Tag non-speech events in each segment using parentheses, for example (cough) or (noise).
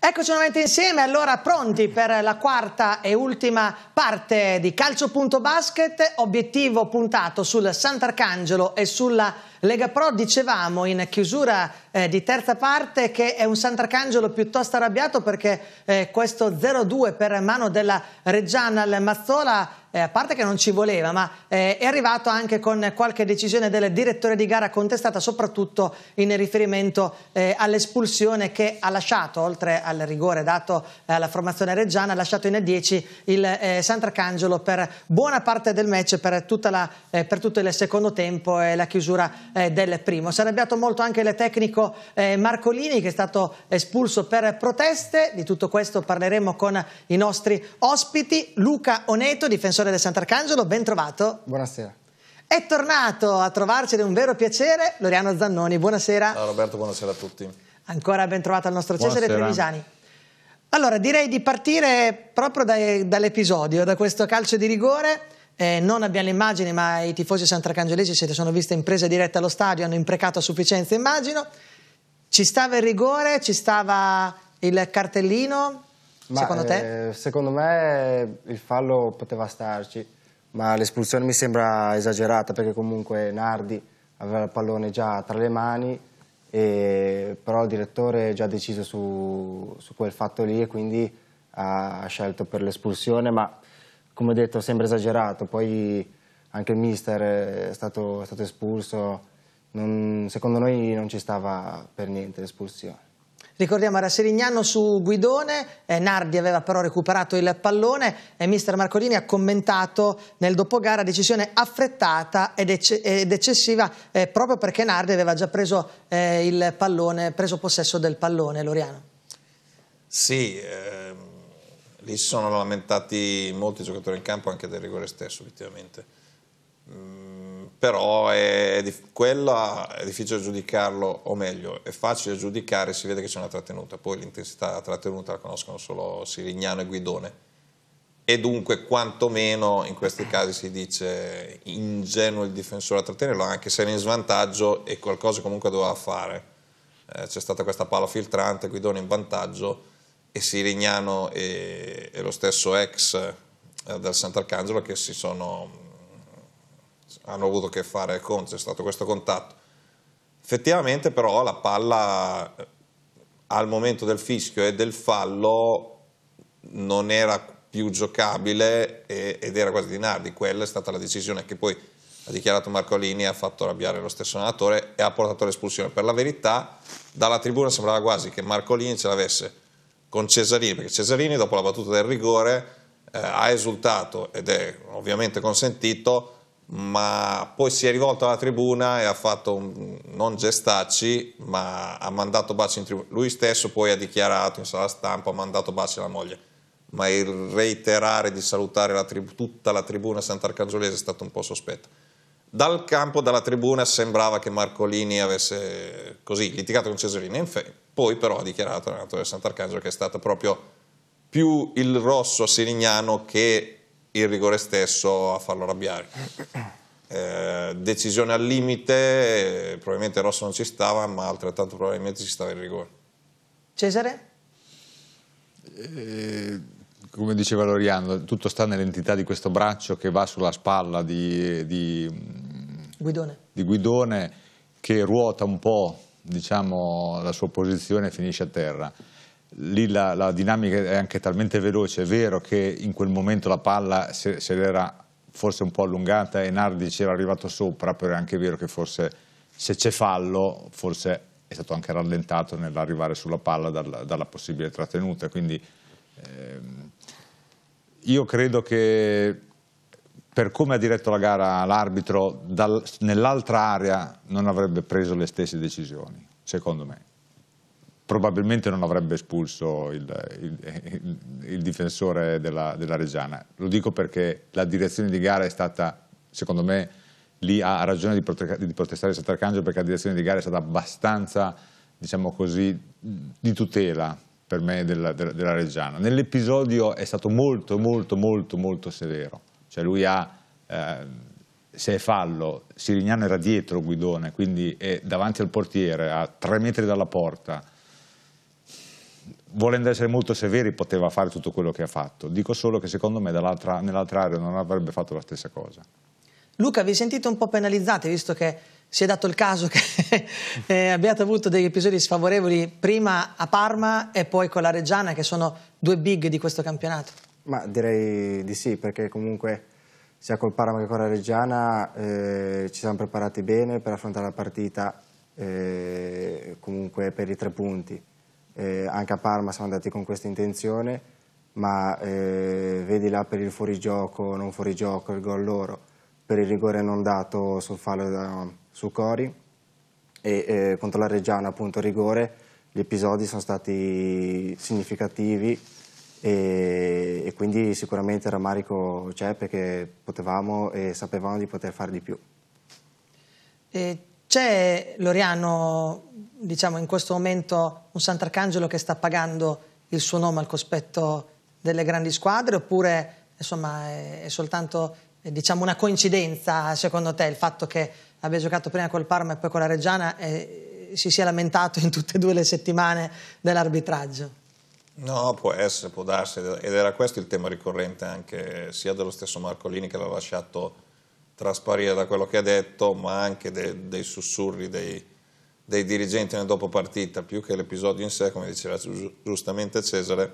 Eccoci nuovamente insieme, allora pronti per la quarta e ultima parte di Calcio.Basket, obiettivo puntato sul Sant'Arcangelo e sulla Lega Pro dicevamo in chiusura eh, di terza parte che è un Sant'Arcangelo piuttosto arrabbiato perché eh, questo 0-2 per mano della Reggiana al Mazzola eh, a parte che non ci voleva, ma eh, è arrivato anche con qualche decisione del direttore di gara contestata, soprattutto in riferimento eh, all'espulsione che ha lasciato, oltre al rigore dato eh, alla formazione reggiana, ha lasciato in 10 il eh, Sant'Arcangelo per buona parte del match, per, la, eh, per tutto il secondo tempo e la chiusura eh, del primo. Si è arrabbiato molto anche il tecnico eh, Marcolini che è stato espulso per proteste. Di tutto questo parleremo con i nostri ospiti. Luca Oneto, difensore del Sant'Arcangelo, ben trovato. Buonasera. È tornato a trovarci ed è un vero piacere Loriano Zannoni. Buonasera. Ciao Roberto, buonasera a tutti. Ancora ben trovato al nostro Cesare buonasera. Trevisani. Allora, direi di partire proprio dall'episodio, da questo calcio di rigore eh, non abbiamo le immagini, ma i tifosi santracangelesi se le sono viste in presa diretta allo stadio, hanno imprecato a sufficienza, immagino. Ci stava il rigore, ci stava il cartellino, ma, secondo te? Eh, secondo me il fallo poteva starci, ma l'espulsione mi sembra esagerata perché comunque Nardi aveva il pallone già tra le mani, e, però il direttore è già deciso su, su quel fatto lì e quindi ha, scelto per l'espulsione, ma come ho detto, sembra esagerato. Poi anche il mister è stato, è stato espulso. Non, secondo noi non ci stava per niente l'espulsione. Ricordiamo era Serignano su Guidone, eh, Nardi aveva però recuperato il pallone e mister Marcolini ha commentato nel dopogara decisione affrettata ed, ecce ed eccessiva eh, proprio perché Nardi aveva già preso eh, il pallone, preso possesso del pallone, Loriano. Sì, ehm lì si sono lamentati molti giocatori in campo anche del rigore stesso ultimamente mm, però è, è è difficile giudicarlo o meglio è facile giudicare si vede che c'è una trattenuta poi l'intensità trattenuta la conoscono solo Sirignano e Guidone e dunque quantomeno in questi casi si dice ingenuo il difensore a trattenerlo anche se era in svantaggio e qualcosa comunque doveva fare eh, c'è stata questa palla filtrante Guidone in vantaggio e Sirignano e, e lo stesso ex eh, del Sant'Arcangelo che si sono hanno avuto a che fare con, c'è stato questo contatto. Effettivamente però la palla eh, al momento del fischio e del fallo non era più giocabile e, ed era quasi di Nardi, quella è stata la decisione che poi ha dichiarato Marcolini, ha fatto arrabbiare lo stesso allenatore e ha portato l'espulsione. Per la verità dalla tribuna sembrava quasi che Marcolini ce l'avesse con Cesarini, perché Cesarini dopo la battuta del rigore eh, ha esultato ed è ovviamente consentito, ma poi si è rivolto alla tribuna e ha fatto un, non gestacci, ma ha mandato baci in tribuna. Lui stesso poi ha dichiarato in sala stampa, ha mandato baci alla moglie, ma il reiterare di salutare la tutta la tribuna sant'Arcangiolese è stato un po' sospetto. Dal campo, dalla tribuna, sembrava che Marcolini avesse così litigato con Cesarini, poi però ha dichiarato Renato Sant'Arcangelo che è stato proprio più il rosso a Sirignano che il rigore stesso a farlo arrabbiare. Eh, decisione al limite, probabilmente il Rosso non ci stava, ma altrettanto probabilmente ci stava il rigore. Cesare? Eh come diceva Loriano, tutto sta nell'entità di questo braccio che va sulla spalla di, di, Guidone. di Guidone. che ruota un po' diciamo, la sua posizione e finisce a terra. Lì la, la, dinamica è anche talmente veloce, è vero che in quel momento la palla se, se l'era forse un po' allungata e Nardi c'era arrivato sopra, però è anche vero che forse se c'è fallo forse è stato anche rallentato nell'arrivare sulla palla dalla, dalla possibile trattenuta, quindi ehm, io credo che per come ha diretto la gara l'arbitro, nell'altra area non avrebbe preso le stesse decisioni, secondo me. Probabilmente non avrebbe espulso il, il, il difensore della, della Reggiana. Lo dico perché la direzione di gara è stata, secondo me, lì ha ragione di, protestare Sant'Arcangelo perché la direzione di gara è stata abbastanza, diciamo così, di tutela per me della, della, della Reggiana. Nell'episodio è stato molto, molto, molto, molto severo. Cioè lui ha, eh, se è fallo, Sirignano era dietro Guidone, quindi è davanti al portiere, a tre metri dalla porta. Volendo essere molto severi poteva fare tutto quello che ha fatto. Dico solo che secondo me nell'altra area non avrebbe fatto la stessa cosa. Luca, vi sentite un po' penalizzati visto che si è dato il caso che (laughs) eh, abbiate avuto degli episodi sfavorevoli prima a Parma e poi con la Reggiana, che sono due big di questo campionato? Ma direi di sì, perché comunque sia col Parma che con la Reggiana eh, ci siamo preparati bene per affrontare la partita eh, comunque per i tre punti. Eh, anche a Parma siamo andati con questa intenzione, ma eh, vedi là per il fuorigioco, non fuorigioco, il gol loro per il rigore non dato sul fallo da, su Cori e eh, contro la Reggiana appunto rigore gli episodi sono stati significativi e, e quindi sicuramente il rammarico c'è perché potevamo e sapevamo di poter fare di più. C'è Loriano, diciamo in questo momento, un Sant'Arcangelo che sta pagando il suo nome al cospetto delle grandi squadre oppure insomma, è, è soltanto è diciamo una coincidenza secondo te il fatto che abbia giocato prima col Parma e poi con la Reggiana e si sia lamentato in tutte e due le settimane dell'arbitraggio? No, può essere, può darsi, ed era questo il tema ricorrente anche sia dello stesso Marcolini che l'ha lasciato trasparire da quello che ha detto, ma anche de, dei sussurri dei, dei dirigenti nel dopo partita, più che l'episodio in sé, come diceva giustamente Cesare,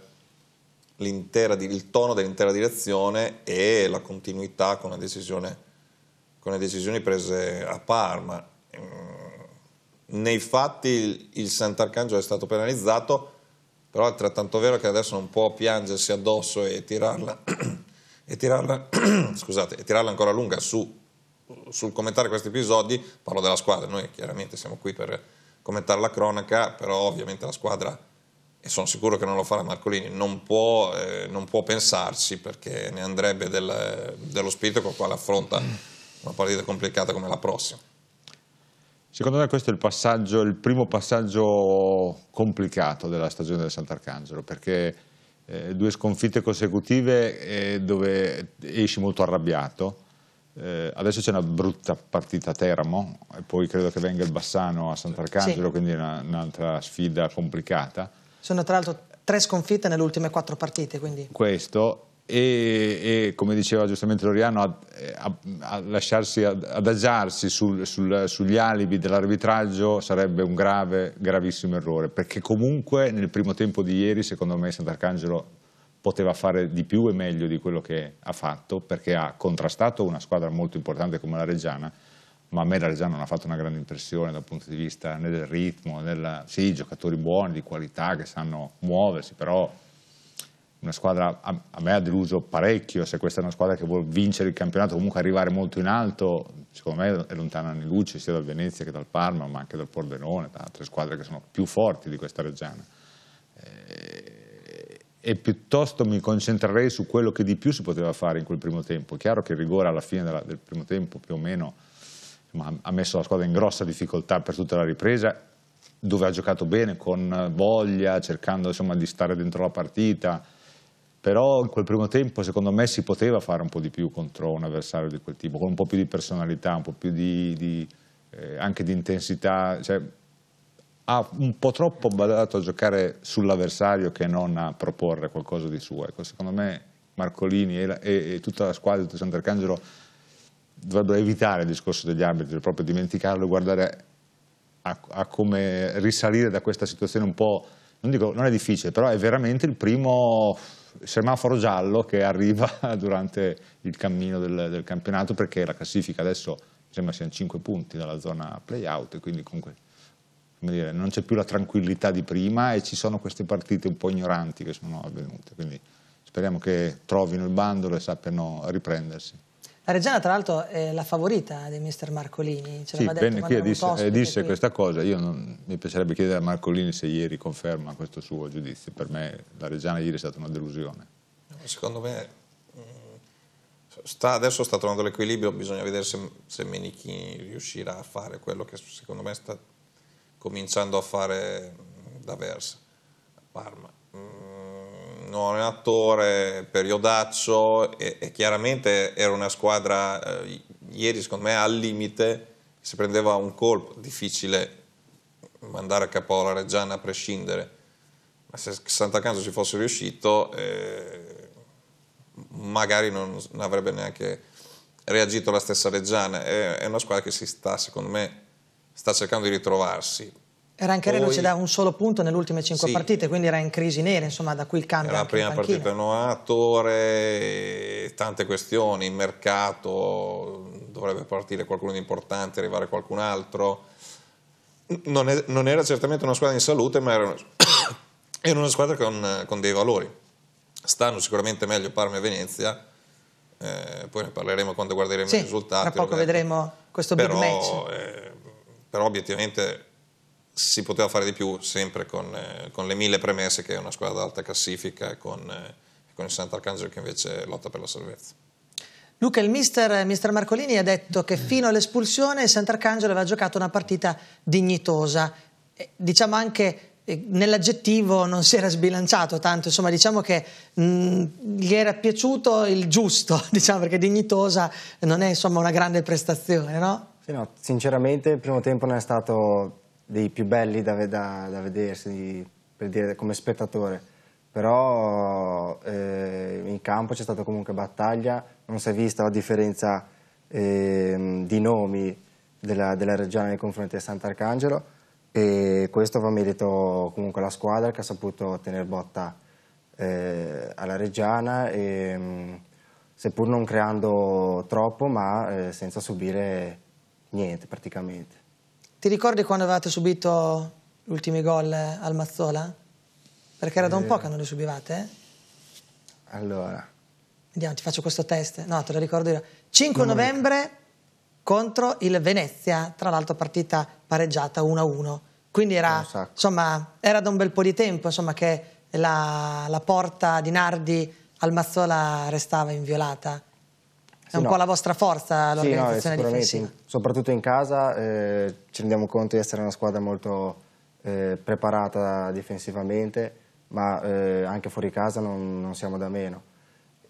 l'intera, il tono dell'intera direzione e la continuità con le decisioni, con le decisioni prese a Parma. Mm, nei fatti il, il Sant'Arcangelo è stato penalizzato, però è altrettanto vero che adesso non può piangersi addosso e tirarla, (clears throat) e tirarla, (clears throat) scusate, e tirarla ancora lunga su, sul commentare questi episodi. Parlo della squadra, noi chiaramente siamo qui per commentare la cronaca, però ovviamente la squadra e sono sicuro che non lo farà Marcolini, non può, eh, non può pensarci perché ne andrebbe del, dello spirito con il quale affronta una partita complicata come la prossima. Secondo me questo è il, passaggio, il primo passaggio complicato della stagione del Sant'Arcangelo, perché eh, due sconfitte consecutive eh, dove esci molto arrabbiato, eh, adesso c'è una brutta partita a Teramo, e poi credo che venga il Bassano a Sant'Arcangelo, sì. quindi è un'altra sfida complicata sono tra l'altro tre sconfitte nelle ultime quattro partite. Quindi. Questo e, e, come diceva giustamente Loriano a, eh, a, a lasciarsi adagiarsi sul, sul, sugli alibi dell'arbitraggio sarebbe un grave, gravissimo errore perché comunque nel primo tempo di ieri secondo me Sant'Arcangelo poteva fare di più e meglio di quello che ha fatto perché ha contrastato una squadra molto importante come la Reggiana ma a me la Reggiana non ha fatto una grande impressione dal punto di vista né del ritmo, né della, sì, giocatori buoni, di qualità, che sanno muoversi, però una squadra a, a, me ha deluso parecchio, se questa è una squadra che vuole vincere il campionato, comunque arrivare molto in alto, secondo me è lontana anni luce sia dal Venezia che dal Parma, ma anche dal Pordenone, da altre squadre che sono più forti di questa Reggiana. Eh, e piuttosto mi concentrerei su quello che di più si poteva fare in quel primo tempo. È chiaro che il rigore alla fine della, del primo tempo più o meno ma ha messo la squadra in grossa difficoltà per tutta la ripresa, dove ha giocato bene, con voglia, cercando insomma, di stare dentro la partita, però in quel primo tempo secondo me si poteva fare un po' di più contro un avversario di quel tipo, con un po' più di personalità, un po' più di, di, eh, anche di intensità, cioè, ha un po' troppo badato a giocare sull'avversario che non a proporre qualcosa di suo. Ecco, secondo me Marcolini e, la, e, e tutta la squadra di Sant'Arcangelo dovrebbero evitare il discorso degli arbitri, proprio dimenticarlo e guardare a, a, come risalire da questa situazione un po', non, dico, non è difficile, però è veramente il primo semaforo giallo che arriva (laughs) durante il cammino del, del campionato perché la classifica adesso sembra siano 5 punti dalla zona playout e quindi comunque dire, non c'è più la tranquillità di prima e ci sono queste partite un po' ignoranti che sono avvenute, quindi speriamo che trovino il bandolo e sappiano riprendersi. La Reggiana tra l'altro è la favorita di mister Marcolini, ce sì, detto, qui, disse, posto, eh, disse qui. questa cosa, io non, mi piacerebbe chiedere a Marcolini se ieri conferma questo suo giudizio, per me la Reggiana ieri è stata una delusione. Secondo me mm, sta, adesso sta trovando l'equilibrio, bisogna vedere se, se Menichini riuscirà a fare quello che secondo me sta cominciando a fare da Versa, Parma. Mm, non è periodaccio e, e, chiaramente era una squadra eh, ieri secondo me al limite, si prendeva un colpo, difficile mandare a capo la Reggiana a prescindere, ma se Santa Sant'Acanzo ci fosse riuscito eh, magari non, non, avrebbe neanche reagito la stessa Reggiana, è, è una squadra che si sta secondo me sta cercando di ritrovarsi, Rancherello Poi, ci dà un solo punto nelle ultime cinque sì. partite, quindi era in crisi nera, insomma, da qui il cambio. Era la prima partita innovatore, tante questioni, il mercato, dovrebbe partire qualcuno di importante, arrivare qualcun altro. Non, è, non era certamente una squadra in salute, ma era una, (coughs) era una squadra con, con, dei valori. Stanno sicuramente meglio Parma e Venezia, eh, poi ne parleremo quando guarderemo sì, i risultati. Tra poco vedremo questo però, big match. Eh, però obiettivamente si poteva fare di più sempre con, eh, con le mille premesse che è una squadra d'alta classifica e con, eh, con, il Sant'Arcangelo che invece lotta per la salvezza. Luca, il mister, mister Marcolini ha detto che fino all'espulsione il Sant'Arcangelo aveva giocato una partita dignitosa. E, diciamo anche eh, nell'aggettivo non si era sbilanciato tanto, insomma diciamo che mh, mm, gli era piaciuto il giusto, (laughs) diciamo perché dignitosa non è insomma una grande prestazione, no? Sì, no, sinceramente il primo tempo non è stato dei più belli da, da, da vedersi per dire, come spettatore, però eh, in campo c'è stata comunque battaglia, non si è vista la differenza eh, di nomi della, della Reggiana nei confronti di Sant'Arcangelo e questo va merito comunque alla squadra che ha saputo tenere botta eh, alla Reggiana e, mm, seppur non creando troppo ma eh, senza subire niente praticamente. Ti ricordi quando avevate subito gli ultimi gol al Mazzola? Perché era da un po' eh. che non li subivate. Eh? Allora. Vediamo, ti faccio questo test. No, te lo ricordo io. 5 non novembre contro il Venezia, tra l'altro partita pareggiata 1-1. Quindi era, insomma, era da un bel po' di tempo insomma, che la, la porta di Nardi al Mazzola restava inviolata. È un no. po' la vostra forza l'organizzazione sì, no, difensiva. Soprattutto in casa eh, ci rendiamo conto di essere una squadra molto eh, preparata difensivamente, ma eh, anche fuori casa non, non siamo da meno.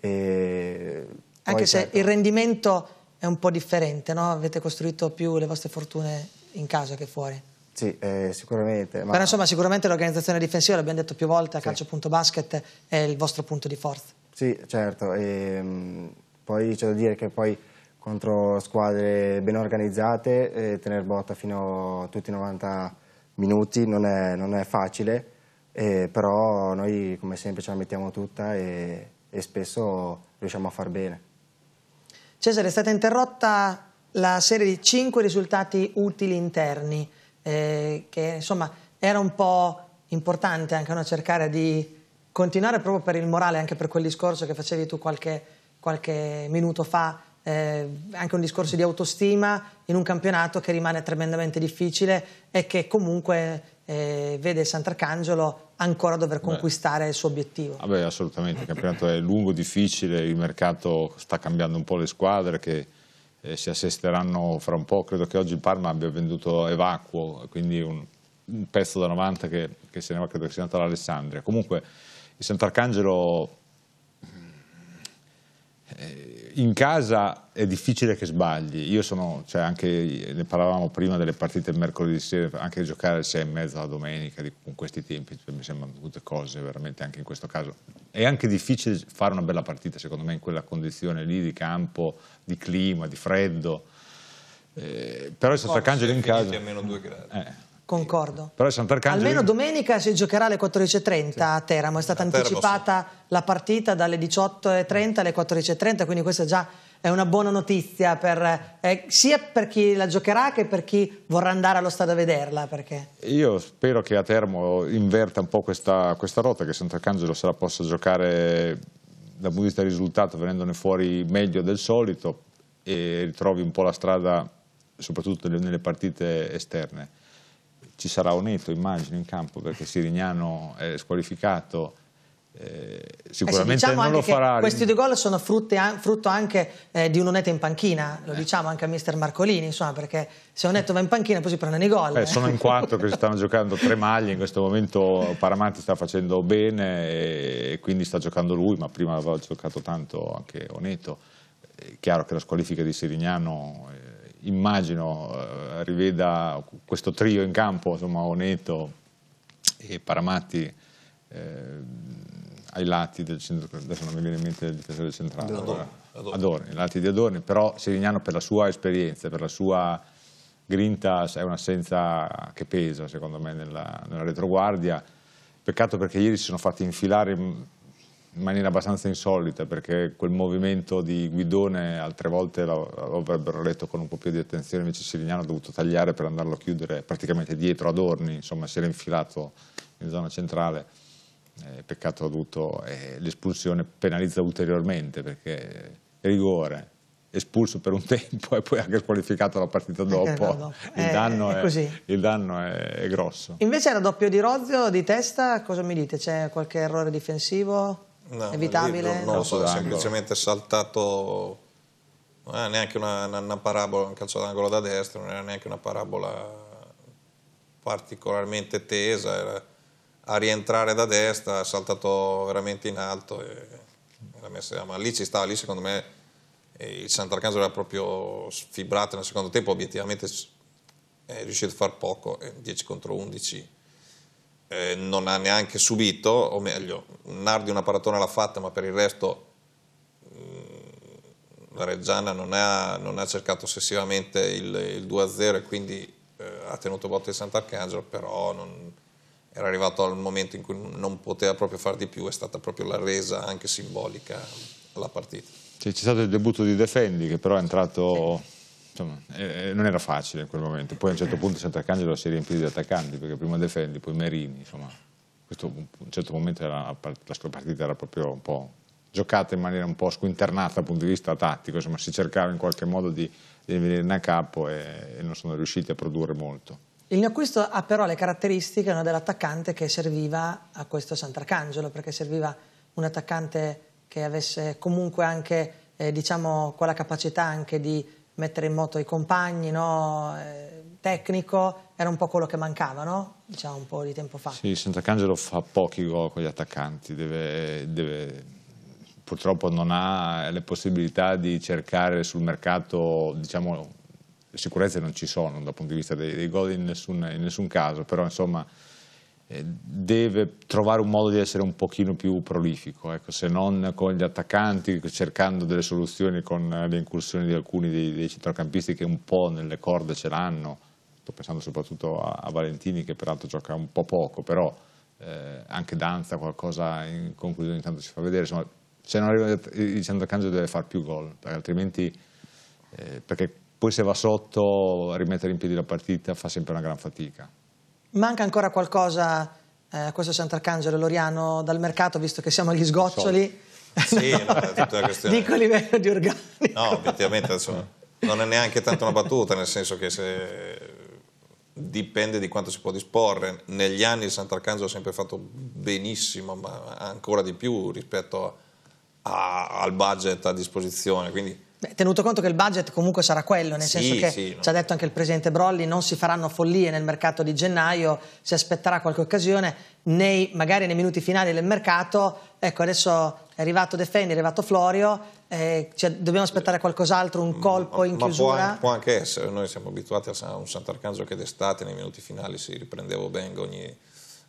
E anche se certo. il rendimento è un po' differente, no? avete costruito più le vostre fortune in casa che fuori. Sì, eh, sicuramente. Ma... Però insomma sicuramente l'organizzazione difensiva, l'abbiamo detto più volte, a sì. calcio.basket è il vostro punto di forza. Sì, certo. E, ehm, poi c'è da dire che poi contro squadre ben organizzate eh, tenere botta fino a tutti i 90 minuti non è, non è facile, eh, però noi come sempre ce la mettiamo tutta e, e spesso riusciamo a far bene. Cesare, è stata interrotta la serie di 5 risultati utili interni, eh, che insomma era un po' importante anche no? cercare di continuare proprio per il morale, anche per quel discorso che facevi tu qualche qualche minuto fa eh, anche un discorso di autostima in un campionato che rimane tremendamente difficile e che comunque eh, vede Sant'Arcangelo ancora dover conquistare Beh, il suo obiettivo. Vabbè, assolutamente, il campionato è lungo, difficile, il mercato sta cambiando un po' le squadre che eh, si assesteranno fra un po', credo che oggi il Parma abbia venduto Evacuo, quindi un, un pezzo da 90 che, che se ne va, credo che sia andato all'Alessandria. Comunque il Sant'Arcangelo eh, in casa è difficile che sbagli. Io sono, cioè anche, ne parlavamo prima delle partite mercoledì sera, anche giocare alle 6 e mezza la domenica di, con questi tempi, cioè, mi sembrano tutte cose veramente anche in questo caso. È anche difficile fare una bella partita, secondo me, in quella condizione lì di campo, di clima, di freddo. Eh, però stato Sant'Arcangelo in casa... a meno due gradi. Eh Concordo. Però Sant'Arcangelo... Almeno domenica si giocherà alle 14.30 sì. a Teramo, è stata a anticipata Teramo, sì. la partita dalle 18.30 alle 14.30, quindi questa già è una buona notizia per, eh, sia per chi la giocherà che per chi vorrà andare allo stadio a vederla. Perché... Io spero che a Teramo inverta un po' questa, questa rotta, che Sant'Arcangelo se la possa giocare dal punto di vista del risultato venendone fuori meglio del solito e ritrovi un po' la strada soprattutto nelle partite esterne ci sarà Oneto, immagino, in campo perché Sirignano è squalificato. Eh, sicuramente eh sì, diciamo non lo farà. Questi due gol sono frutte, frutto anche eh, di un Oneto in panchina, lo eh. diciamo anche a mister Marcolini, insomma, perché se Oneto va in panchina poi si prendono i gol. Eh, sono in quattro che si stanno giocando tre maglie, in questo momento Paramanti sta facendo bene e quindi sta giocando lui, ma prima aveva giocato tanto anche Oneto. È chiaro che la squalifica di Serignano eh, immagino eh, riveda questo trio in campo, insomma Oneto e Paramatti eh, ai lati del centro, adesso non mi viene in mente il difensore centrale, Adorni, Adorni. Eh, Adorni, ai lati di Adorni, però Serignano per la sua esperienza, per la sua grinta è un'assenza che pesa secondo me nella, nella retroguardia, peccato perché ieri si sono fatti infilare in maniera abbastanza insolita perché quel movimento di guidone altre volte lo, avrebbero letto con un po' più di attenzione invece Sirignano ha dovuto tagliare per andarlo a chiudere praticamente dietro Adorni insomma si era infilato in zona centrale eh, peccato ha dovuto eh, l'espulsione penalizza ulteriormente perché rigore espulso per un (laughs) tempo e poi anche squalificato la partita dopo, eh, no, no. Il, danno è, è il, danno è, grosso. Invece era doppio di Rozio, di testa, cosa mi dite? C'è qualche errore difensivo? No, Evitabile? Libro, non lo so, semplicemente saltato, non eh, era neanche una, una, una parabola, un calcio d'angolo da destra, non era neanche una parabola particolarmente tesa, era a rientrare da destra, ha saltato veramente in alto e l'ha messa, ma lì ci stava, lì secondo me eh, il Sant'Arcangelo era proprio sfibrato nel secondo tempo, obiettivamente è riuscito a far poco, 10 eh, contro 11 eh, non ha neanche subito, o meglio, Nardi una paratona l'ha fatta, ma per il resto mh, mm, la Reggiana non ha, non ha, cercato ossessivamente il, il 2-0 e quindi eh, ha tenuto botte di Sant'Arcangelo, però non, era arrivato al momento in cui non poteva proprio fare di più, è stata proprio la resa anche simbolica alla partita. C'è stato il debutto di Defendi che però è entrato... Sì insomma, eh, non era facile in quel momento. Poi a un certo punto Sant'Arcangelo si è riempito di attaccanti, perché prima Defendi, poi Merini, insomma, questo, un certo momento era, la sua partita era proprio un po' giocata in maniera un po' squinternata dal punto di vista tattico, insomma, si cercava in qualche modo di, di venire a capo e, e non sono riusciti a produrre molto. Il mio acquisto ha però le caratteristiche no, dell'attaccante che serviva a questo Sant'Arcangelo, perché serviva un attaccante che avesse comunque anche eh, diciamo, quella capacità anche di mettere in moto i compagni, no? Eh, tecnico, era un po' quello che mancava, no? diciamo un po' di tempo fa. Sì, Sant'Arcangelo fa pochi gol con gli attaccanti, deve, deve, purtroppo non ha le possibilità di cercare sul mercato, diciamo, sicurezze non ci sono dal punto di vista dei, dei gol in nessun, in nessun caso, però insomma eh, deve trovare un modo di essere un pochino più prolifico, ecco, se non con gli attaccanti, cercando delle soluzioni con eh, le incursioni di alcuni dei, dei centrocampisti che un po' nelle corde ce l'hanno, sto pensando soprattutto a, a, Valentini che peraltro gioca un po' poco, però eh, anche Danza qualcosa in conclusione intanto ci fa vedere, insomma se non arriva il centrocampista deve fare più gol, altrimenti eh, perché poi se va sotto rimettere in piedi la partita fa sempre una gran fatica. Manca ancora qualcosa, eh, questo Sant'Arcangelo Loriano, dal mercato, visto che siamo agli sgoccioli? Sì, no, è tutta la (laughs) questione. Dico a livello di organico. No, effettivamente, adesso non è neanche tanto una battuta, nel senso che se dipende di quanto si può disporre. Negli anni il Sant'Arcangelo ha sempre fatto benissimo, ma ancora di più rispetto a, a, al budget a disposizione, quindi tenuto conto che il budget comunque sarà quello, nel sì, senso che sì, ci ha detto anche il presidente Brolli, non si faranno follie nel mercato di gennaio, si aspetterà qualche occasione, nei, magari nei minuti finali del mercato, ecco adesso è arrivato Defendi, è arrivato Florio, eh, cioè, dobbiamo aspettare qualcos'altro, un mm, colpo ma, in chiusura? Ma può, può, anche essere, noi siamo abituati a un Sant'Arcangelo che d'estate nei minuti finali si riprendeva bene ogni, non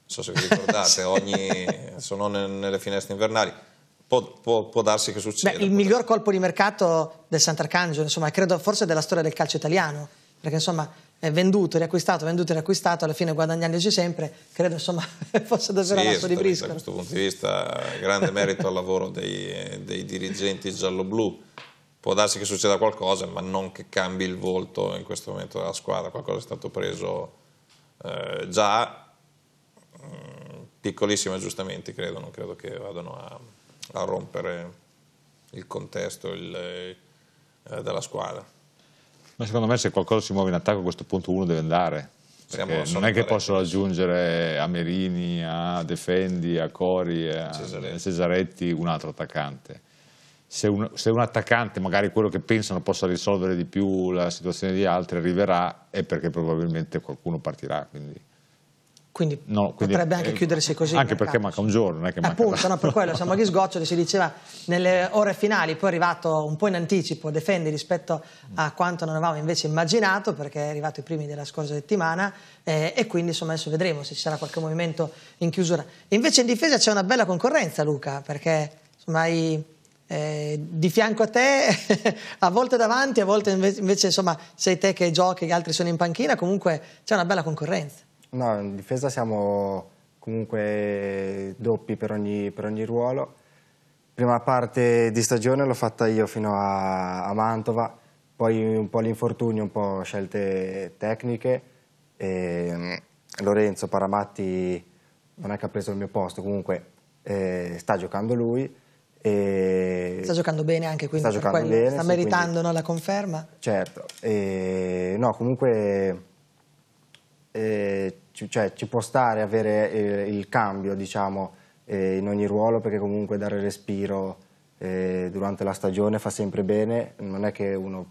so se vi ricordate, (laughs) sì. ogni, sono nelle finestre invernali. Può, può, può, darsi che succeda. Beh, il miglior darsi. colpo di mercato del Sant'Arcangelo, insomma, credo forse della storia del calcio italiano, perché insomma è venduto, riacquistato, venduto, riacquistato, alla fine guadagnandoci sempre, credo insomma (laughs) fosse davvero sì, l'asso di briscola. Da questo punto di vista grande merito al lavoro dei, dei dirigenti giallo-blu, può darsi che succeda qualcosa, ma non che cambi il volto in questo momento della squadra, qualcosa è stato preso eh, già, mm, piccolissimi aggiustamenti credo, non credo che vadano a a rompere il contesto il, eh, della squadra. Ma secondo me se qualcosa si muove in attacco a questo punto uno deve andare. non è che possono aggiungere a Merini, a Defendi, a Cori, a Cesaretti, Cesaretti un altro attaccante. Se un, se un, attaccante, magari quello che pensano possa risolvere di più la situazione di altri, arriverà è perché probabilmente qualcuno partirà. Quindi quindi, no, quindi, potrebbe anche eh, chiudersi così. Anche perché manca un giorno. Non è che manca Appunto, da... no, per quello siamo agli sgoccioli, si diceva nelle ore finali, poi è arrivato un po' in anticipo Defendi rispetto a quanto non avevamo invece immaginato, perché è arrivato i primi della scorsa settimana eh, e quindi insomma adesso vedremo se ci sarà qualche movimento in chiusura. Invece in difesa c'è una bella concorrenza Luca, perché insomma hai... Eh, di fianco a te, (laughs) a volte davanti, a volte invece, invece insomma, sei te che giochi, gli altri sono in panchina, comunque c'è una bella concorrenza. No, in difesa siamo comunque doppi per ogni, per ogni ruolo. Prima parte di stagione l'ho fatta io fino a, a Mantova, poi un po' l'infortunio, un po' scelte tecniche. E mm, Lorenzo Paramatti non è che ha preso il mio posto, comunque eh, sta giocando lui. E sta giocando bene anche, quindi sta, quello, bene, sta meritando quindi... no, la conferma? Certo, e, no comunque eh, ci, cioè, ci può stare avere eh, il cambio diciamo, eh, in ogni ruolo perché comunque dare respiro eh, durante la stagione fa sempre bene, non è che uno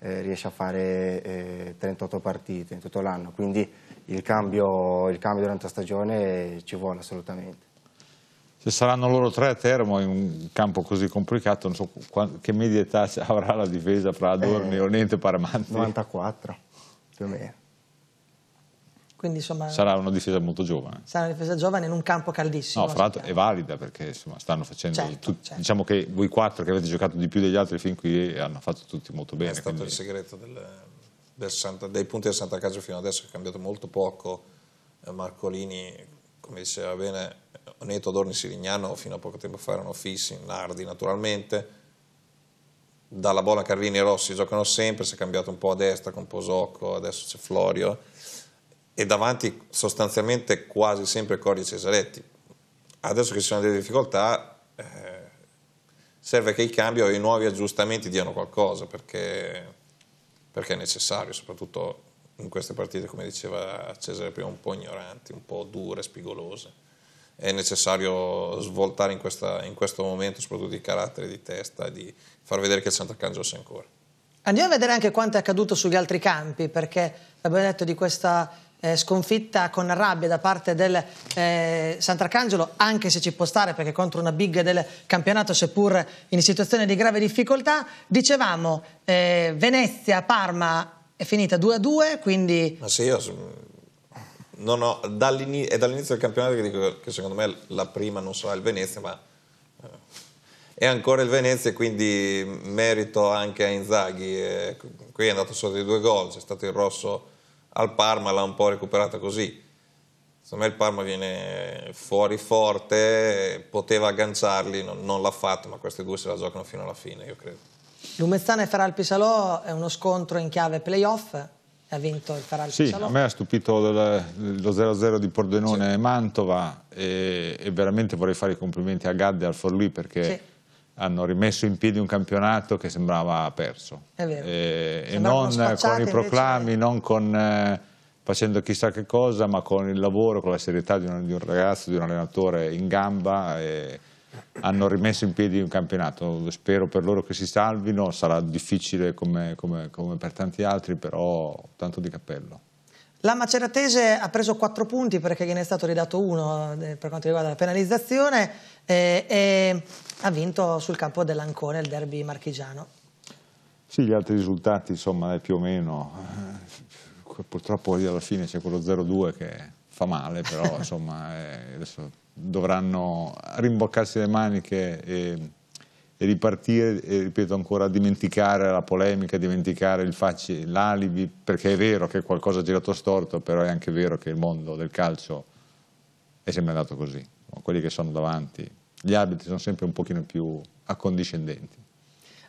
eh, riesce a fare 38 eh, partite in tutto l'anno, quindi il cambio, il cambio, durante la stagione eh, ci vuole assolutamente. Se saranno loro tre a Teramo in un campo così complicato, non so che media età (laughs) avrà la difesa fra Adorni, eh, Oniente e Paramanti? 94, più o meno. Quindi, insomma, sarà una difesa molto giovane. Sarà una difesa giovane in un campo caldissimo. No, fra l'altro è valida perché insomma, stanno facendo... Certo, tu, certo. Diciamo che voi quattro che avete giocato di più degli altri fin qui hanno fatto tutti molto bene. È stato quindi... il segreto del, del Santa, dei punti del Santa Casa fino adesso, è cambiato molto poco. Eh, Marcolini, come diceva bene, Oneto, eh, Dorni, Sirignano fino a poco tempo fa erano fissi, Nardi naturalmente. Dalla Bona, Carvini e Rossi giocano sempre, si è cambiato un po' a destra con Posocco, adesso c'è Florio e davanti sostanzialmente quasi sempre Cori Cesaretti. Adesso che ci sono delle difficoltà eh, serve che i cambi o i nuovi aggiustamenti diano qualcosa perché, perché, è necessario, soprattutto in queste partite, come diceva Cesare prima, un po' ignoranti, un po' dure, spigolose. È necessario svoltare in, questa, in questo momento soprattutto i caratteri di testa, di far vedere che il Sant'Accan gioca ancora. Andiamo a vedere anche quanto è accaduto sugli altri campi, perché abbiamo detto di questa eh, sconfitta con rabbia da parte del eh, Sant'Arcangelo, anche se ci può stare perché contro una big del campionato, seppur in situazione di grave difficoltà. Dicevamo, eh, Venezia-Parma è finita 2-2, quindi... Ma sì, io non ho, dall'inizio, è dall'inizio del campionato che dico che secondo me la prima non sarà il Venezia, ma eh, è ancora il Venezia quindi merito anche a Inzaghi eh, qui è andato solo di due gol c'è stato il rosso al Parma l'ha un po' recuperata così. Secondo me il Parma viene fuori forte, poteva agganciarli, non, non l'ha fatto, ma queste due se la giocano fino alla fine, io credo. Lumezzana e Feral Pisalò è uno scontro in chiave playoff, ha vinto il Feral Pisalò. Sì, a me ha stupito lo 0-0 di Pordenone sì. e Mantova e, e, veramente vorrei fare i complimenti a Gadde e al Forlì perché... Sì hanno rimesso in piedi un campionato che sembrava perso. Eh, e non con i proclami, invece... non con, eh, facendo chissà che cosa, ma con il lavoro, con la serietà di un, di un ragazzo, di un allenatore in gamba. Eh, hanno rimesso in piedi un campionato. Spero per loro che si salvino, sarà difficile come, come, come per tanti altri, però tanto di cappello. La Maceratese ha preso quattro punti perché gliene è stato ridato uno eh, per quanto riguarda la penalizzazione e, eh, e ha vinto sul campo dell'Ancone il derby marchigiano. Sì, gli altri risultati insomma è più o meno, eh, purtroppo alla fine c'è quello 0-2 che fa male, però (laughs) insomma adesso dovranno rimboccarsi le maniche e e ripartire, e ripeto ancora, dimenticare la polemica, dimenticare l'alibi, perché è vero che qualcosa ha girato storto, però è anche vero che il mondo del calcio è sempre andato così. Quelli che sono davanti, gli arbitri sono sempre un pochino più accondiscendenti.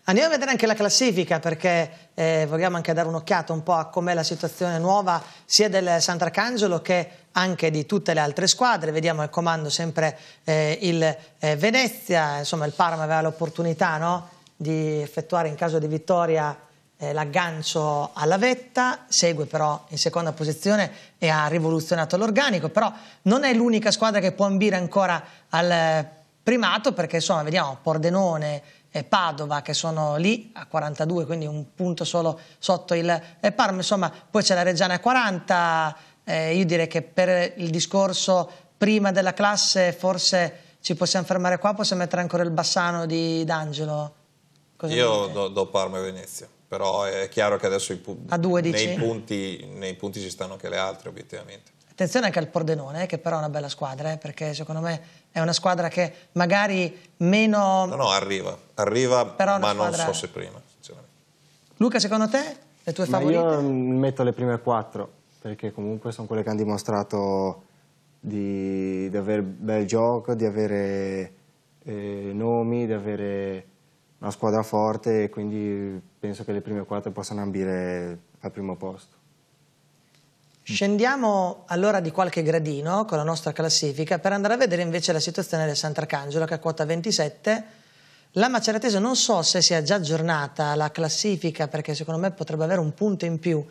Andiamo a vedere anche la classifica perché eh, vogliamo anche dare un'occhiata un po' a com'è la situazione nuova sia del Sant'Arcangelo che anche di tutte le altre squadre, vediamo al comando sempre eh, il eh, Venezia, insomma il Parma aveva l'opportunità no? di effettuare in caso di vittoria eh, l'aggancio alla vetta, segue però in seconda posizione e ha rivoluzionato l'organico, però non è l'unica squadra che può ambire ancora al eh, primato perché insomma vediamo Pordenone, e Padova che sono lì a 42, quindi un punto solo sotto il eh, Parma, insomma poi c'è la Reggiana a 40, eh, io direi che per il discorso prima della classe forse ci possiamo fermare qua, possiamo mettere ancora il bassano di D'Angelo. Io do, do, Parma e Venezia, però è chiaro che adesso pu due, nei, punti, nei, punti, ci stanno anche le altre obiettivamente. Attenzione anche al Pordenone, eh, che però è una bella squadra, eh, perché secondo me è una squadra che magari meno... No, no, arriva, arriva ma squadra... non so se prima, Luca, secondo te le tue ma favorite? Io metto le prime quattro perché comunque sono quelle che hanno dimostrato di, di avere bel gioco, di avere eh, nomi, di avere una squadra forte e quindi penso che le prime quattro possano ambire al primo posto. Scendiamo allora di qualche gradino con la nostra classifica per andare a vedere invece la situazione del Sant'Arcangelo che a quota 27. La Maceratese non so se sia già aggiornata la classifica perché secondo me potrebbe avere un punto in più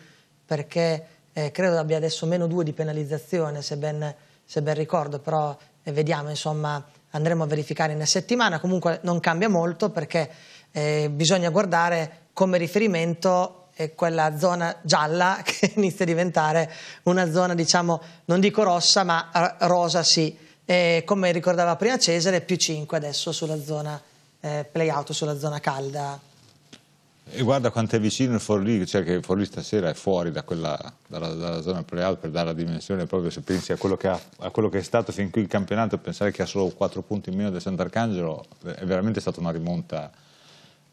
perché eh, credo abbia adesso meno 2 di penalizzazione se ben, se ben ricordo, però eh, vediamo insomma andremo a verificare in una settimana, comunque non cambia molto perché eh, bisogna guardare come riferimento eh, quella zona gialla (laughs) che inizia a diventare una zona diciamo non dico rossa ma rosa sì, e come ricordava prima Cesare più 5 adesso sulla zona eh, out, sulla zona calda. E guarda quanto è vicino il Forlì, cioè che il Forlì stasera è fuori da quella, dalla, dalla, zona playout per dare la dimensione proprio se pensi a quello, ha, a quello, che è stato fin qui il campionato, pensare che ha solo 4 punti in meno del Sant'Arcangelo è veramente stata una rimonta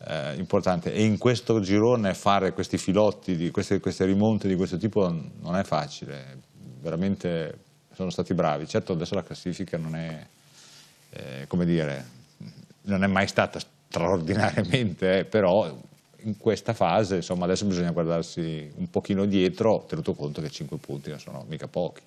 eh, importante e in questo girone fare questi filotti, di queste, queste rimonte di questo tipo non è facile, veramente sono stati bravi, certo adesso la classifica non è, eh, come dire, non è mai stata straordinariamente, eh, però in questa fase, insomma, adesso bisogna guardarsi un pochino dietro, tenuto conto che 5 punti non sono mica pochi.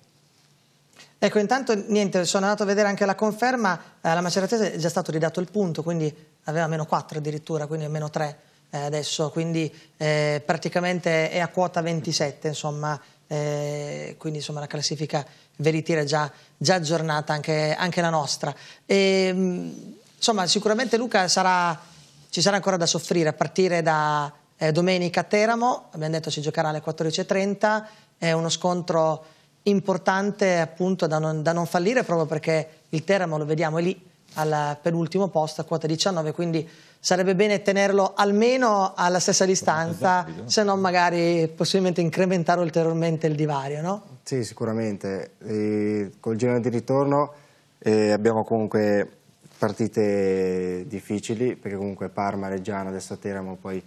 Ecco, intanto niente, sono andato a vedere anche la conferma, eh, alla Maceratese è già stato ridato il punto, quindi aveva meno 4 addirittura, quindi meno 3 eh, adesso, quindi eh, praticamente è a quota 27, insomma, eh, quindi insomma la classifica veritiera è già, già aggiornata anche, anche la nostra. E, ehm, insomma, sicuramente Luca sarà ci sarà ancora da soffrire a partire da eh, domenica a Teramo, abbiamo detto si giocherà alle 14.30, è uno scontro importante appunto da non, da non fallire proprio perché il Teramo lo vediamo è lì al penultimo posto a quota 19, quindi sarebbe bene tenerlo almeno alla stessa distanza, esatto. se non magari possibilmente incrementare ulteriormente il divario, no? Sì, sicuramente. E col giro di ritorno eh, abbiamo comunque partite difficili perché comunque Parma, Reggiano, adesso Teramo, poi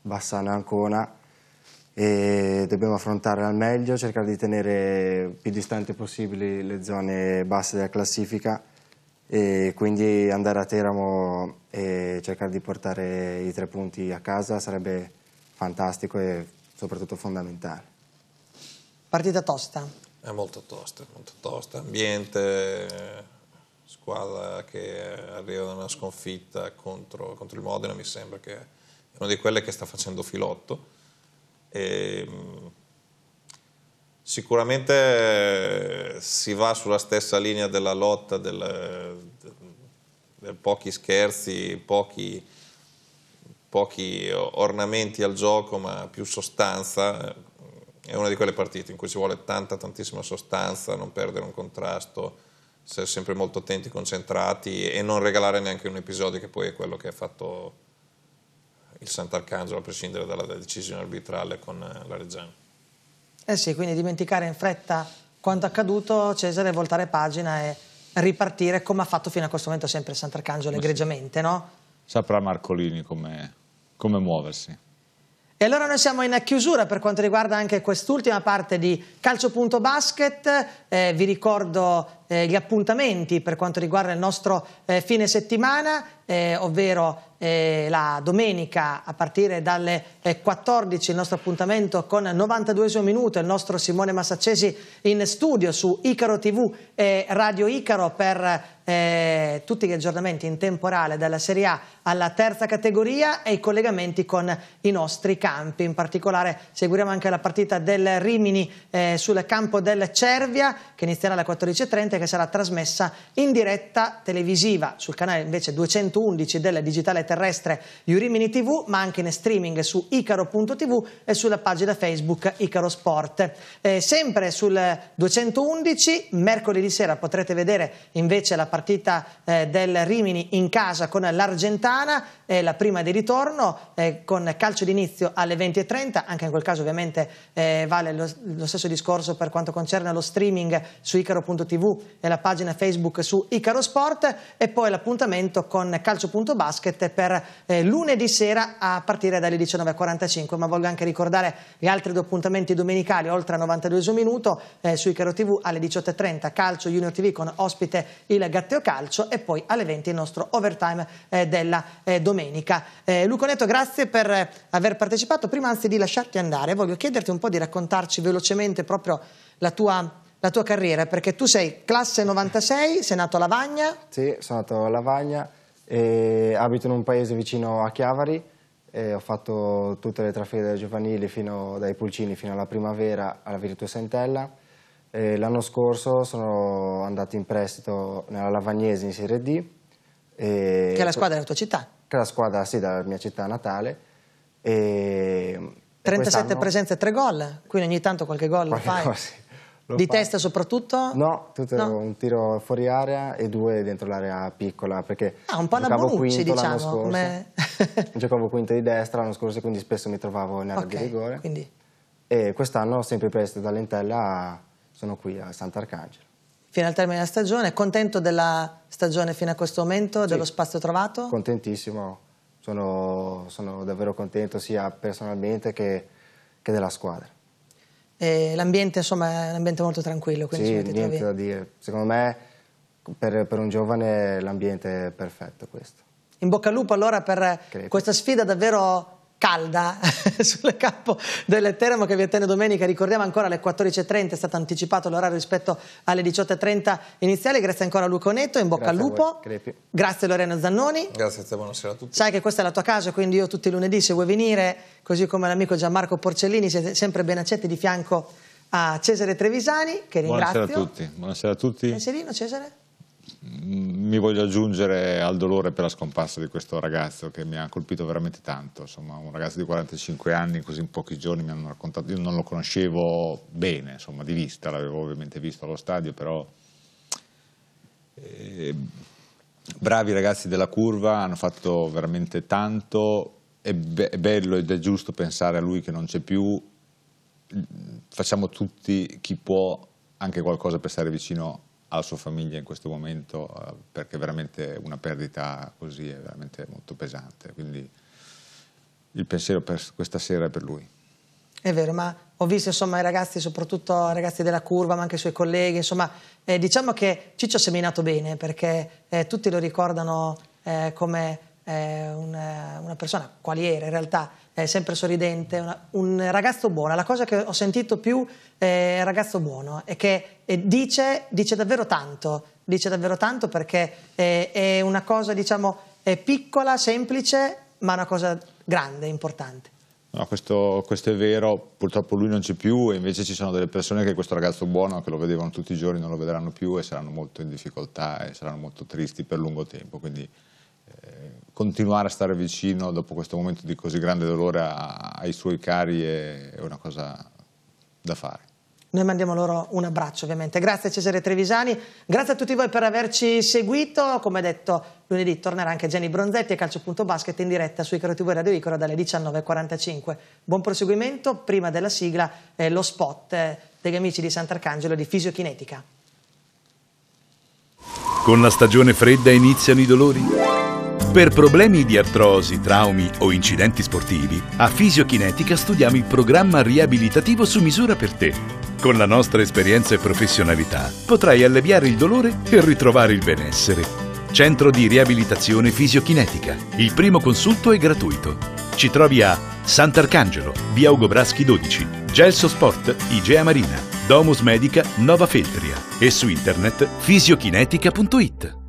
Bassano e Ancona e dobbiamo affrontare al meglio, cercare di tenere più distanti possibili le zone basse della classifica e quindi andare a Teramo e cercare di portare i tre punti a casa sarebbe fantastico e soprattutto fondamentale. Partita tosta? È molto tosta, molto tosta, ambiente squadra che arriva da una sconfitta contro, contro, il Modena, mi sembra che è una di quelle che sta facendo filotto. E, ehm, sicuramente si va sulla stessa linea della lotta del, del pochi scherzi, pochi, pochi ornamenti al gioco, ma più sostanza. È una di quelle partite in cui ci vuole tanta, tantissima sostanza, non perdere un contrasto stare sempre molto attenti, concentrati e non regalare neanche un episodio che poi è quello che ha fatto il Sant'Arcangelo a prescindere dalla decisione arbitrale con eh, la Reggiana. Eh sì, quindi dimenticare in fretta quanto accaduto, Cesare voltare pagina e ripartire come ha fatto fino a questo momento sempre il Sant'Arcangelo egregiamente, no? Saprà Marcolini come, come muoversi. E allora noi siamo in chiusura per quanto riguarda anche quest'ultima parte di Calcio.basket, eh, vi ricordo eh, gli appuntamenti per quanto riguarda il nostro eh, fine settimana, eh, ovvero eh, la domenica a partire dalle 14 eh, il nostro appuntamento con 92 minuto, il nostro Simone Massaccesi in studio su Icaro TV e Radio Icaro per eh, tutti gli aggiornamenti in temporale dalla Serie A alla terza categoria e i collegamenti con i nostri campi. In particolare seguiremo anche la partita del Rimini sul campo del Cervia che inizierà alle 14.30 ovviamente che sarà trasmessa in diretta televisiva sul canale invece 211 della digitale terrestre Iurimini TV, ma anche in streaming su icaro.tv e sulla pagina Facebook Icaro Sport. Eh, sempre sul 211, mercoledì sera potrete vedere invece la partita eh, del Rimini in casa con l'Argentana, eh, la prima di ritorno, eh, con calcio d'inizio alle 20.30, anche in quel caso ovviamente eh, vale lo, lo stesso discorso per quanto concerne lo streaming su icaro.tv nella pagina Facebook su Icaro Sport e poi l'appuntamento con calcio.basket per eh, lunedì sera a partire dalle 19.45 ma voglio anche ricordare gli altri due appuntamenti domenicali oltre a 92 minuto eh, su Icaro TV alle 18.30 Calcio Junior TV con ospite il Gatteo Calcio e poi alle 20 il nostro overtime eh, della eh, domenica eh, Luco Neto grazie per eh, aver partecipato prima anzi di lasciarti andare voglio chiederti un po' di raccontarci velocemente proprio la tua la tua carriera, perché tu sei classe 96, sei nato a Lavagna. Sì, sono nato a Lavagna e abito in un paese vicino a Chiavari. ho fatto tutte le trafile giovanili fino, dai Pulcini fino alla primavera alla Virtus Sentella. L'anno scorso sono andato in prestito nella Lavagnese in Serie D. E... Che è la squadra della tua città? Che è la squadra, sì, della mia città natale. E... 37 presenze e 3 gol, quindi ogni tanto qualche gol lo fai. Cosa, sì. Lo di fa. testa soprattutto? No, tutto no. un tiro fuori area e due dentro l'area piccola perché ah, un po' la Bonucci diciamo scorso, come... (laughs) giocavo quinto di destra l'anno scorso quindi spesso mi trovavo in area okay, di rigore quindi... e quest'anno sempre presto da Lentella sono qui a Sant'Arcangelo fino al termine della stagione contento della stagione fino a questo momento sì. dello spazio trovato? contentissimo sono, sono davvero contento sia personalmente che, che della squadra l'ambiente insomma è un ambiente molto tranquillo. Quindi sì, niente da dire. Secondo me per, per un giovane l'ambiente è perfetto questo. In bocca al lupo allora per Credo. questa sfida davvero calda (laughs) sul campo delle Teramo che vi attende domenica, ricordiamo ancora alle 14.30 è stato anticipato l'orario rispetto alle 18.30 iniziali, grazie ancora a Luca Netto, in bocca grazie al lupo, voi, grazie Lorena Zannoni, grazie a te, buonasera a tutti. Sai che questa è la tua casa, quindi io tutti i lunedì se vuoi venire, così come l'amico Gianmarco Porcellini, siete sempre ben accetti di fianco a Cesare Trevisani, che ringrazio. Buonasera a tutti. Buonasera a tutti. Cesarino, Cesare? mi voglio aggiungere al dolore per la scomparsa di questo ragazzo che mi ha colpito veramente tanto, insomma un ragazzo di 45 anni, così in pochi giorni mi hanno raccontato, io non lo conoscevo bene, insomma di vista, l'avevo ovviamente visto allo stadio, però eh, bravi ragazzi della curva, hanno fatto veramente tanto, è, be è bello ed è giusto pensare a lui che non c'è più, facciamo tutti chi può anche qualcosa per stare vicino a alla sua famiglia in questo momento eh, perché veramente una perdita così è veramente molto pesante. Quindi il pensiero per questa sera è per lui. È vero, ma ho visto insomma, i ragazzi, soprattutto i ragazzi della curva, ma anche i suoi colleghi, insomma, eh, diciamo che Ciccio ha seminato bene perché eh, tutti lo ricordano eh, come eh, una, una, persona era in realtà eh, sempre sorridente, una, un ragazzo buono. La cosa che ho sentito più eh, ragazzo buono è che dice, dice, davvero tanto, dice davvero tanto perché è una cosa diciamo piccola, semplice, ma una cosa grande, importante. No, questo, questo, è vero, purtroppo lui non c'è più e invece ci sono delle persone che questo ragazzo buono, che lo vedevano tutti i giorni, non lo vedranno più e saranno molto in difficoltà e saranno molto tristi per lungo tempo. Quindi continuare a stare vicino dopo questo momento di così grande dolore ai suoi cari è una cosa da fare. Noi mandiamo loro un abbraccio ovviamente. Grazie Cesare Trevisani, grazie a tutti voi per averci seguito. Come detto, lunedì tornerà anche Gianni Bronzetti a Calcio.basket in diretta sui Icaro TV Radio Icora dalle 19.45. Buon proseguimento, prima della sigla eh, lo spot eh, degli amici di Sant'Arcangelo di Fisiochinetica. Con la stagione fredda iniziano i dolori? Per problemi di artrosi, traumi o incidenti sportivi, a Fisiochinetica studiamo il programma riabilitativo su misura per te. Con la nostra esperienza e professionalità potrai alleviare il dolore e ritrovare il benessere. Centro di riabilitazione Fisiochinetica. Il primo consulto è gratuito. Ci trovi a Sant'Arcangelo, via Ugo Braschi 12, Gelso Sport, Igea Marina, Domus Medica, Nova Feltria e su internet fisiochinetica.it.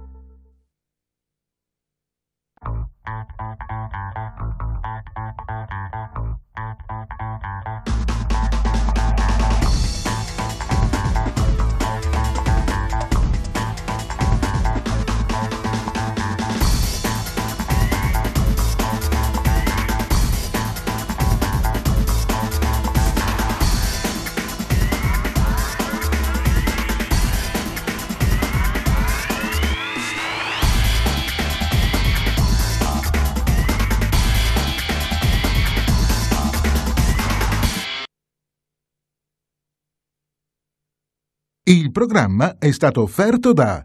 programma è stato offerto da